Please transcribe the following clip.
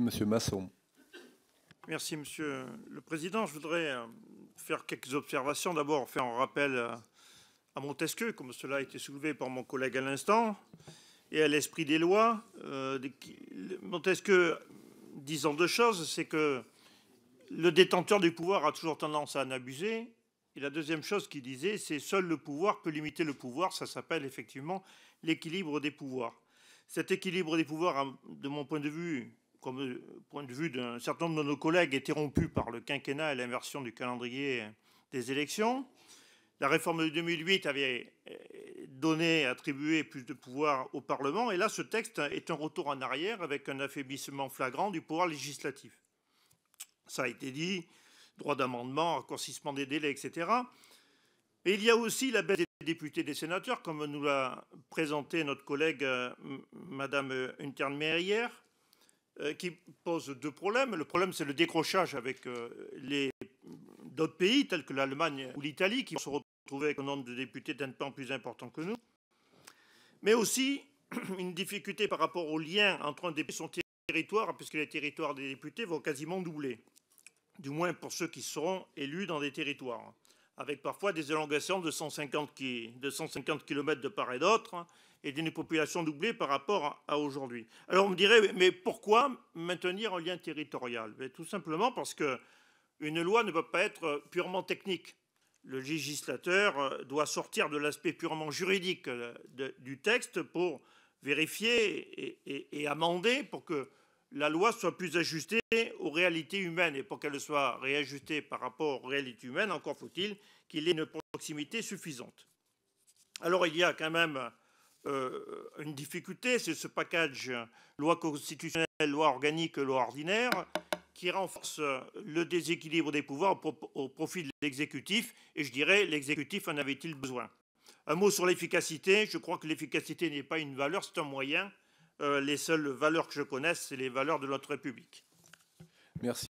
Monsieur Masson. Merci, Monsieur le Président. Je voudrais euh, faire quelques observations. D'abord, faire un rappel euh, à Montesquieu, comme cela a été soulevé par mon collègue à l'instant, et à l'esprit des lois. Euh, Montesquieu disant deux choses, c'est que le détenteur du pouvoir a toujours tendance à en abuser. Et la deuxième chose qu'il disait, c'est seul le pouvoir peut limiter le pouvoir. Ça s'appelle effectivement l'équilibre des pouvoirs. Cet équilibre des pouvoirs, de mon point de vue, comme euh, point de vue d'un certain nombre de nos collègues, rompu par le quinquennat et l'inversion du calendrier des élections. La réforme de 2008 avait euh, donné, attribué plus de pouvoir au Parlement, et là, ce texte est un retour en arrière avec un affaiblissement flagrant du pouvoir législatif. Ça a été dit, droit d'amendement, raccourcissement des délais, etc. Et il y a aussi la baisse des députés et des sénateurs, comme nous l'a présenté notre collègue euh, Madame Untermeyer hier. Euh, qui pose deux problèmes. Le problème, c'est le décrochage avec euh, d'autres pays, tels que l'Allemagne ou l'Italie, qui vont se retrouver avec un nombre de députés d'un temps plus important que nous. Mais aussi une difficulté par rapport au lien entre un député et son territoire, puisque les territoires des députés vont quasiment doubler, du moins pour ceux qui seront élus dans des territoires avec parfois des élongations de 150, km de part et d'autre, et d'une population doublée par rapport à aujourd'hui. Alors on me dirait, mais pourquoi maintenir un lien territorial Tout simplement parce que une loi ne peut pas être purement technique. Le législateur euh, doit sortir de l'aspect purement juridique euh, du texte pour vérifier et amender pour que la loi soit plus ajustée aux réalités humaines. Et pour qu'elle soit réajustée par rapport aux réalités humaines, encore faut-il qu'il ait une proximité suffisante. Alors il y a quand même euh, une difficulté, c'est ce package loi constitutionnelle, loi organique, loi ordinaire, qui renforce le déséquilibre des pouvoirs au profit de l'exécutif, et je dirais, l'exécutif en avait-il besoin Un mot sur l'efficacité, je crois que l'efficacité n'est pas une valeur, c'est un moyen, euh, les seules valeurs que je connaisse, c'est les valeurs de notre République. Merci.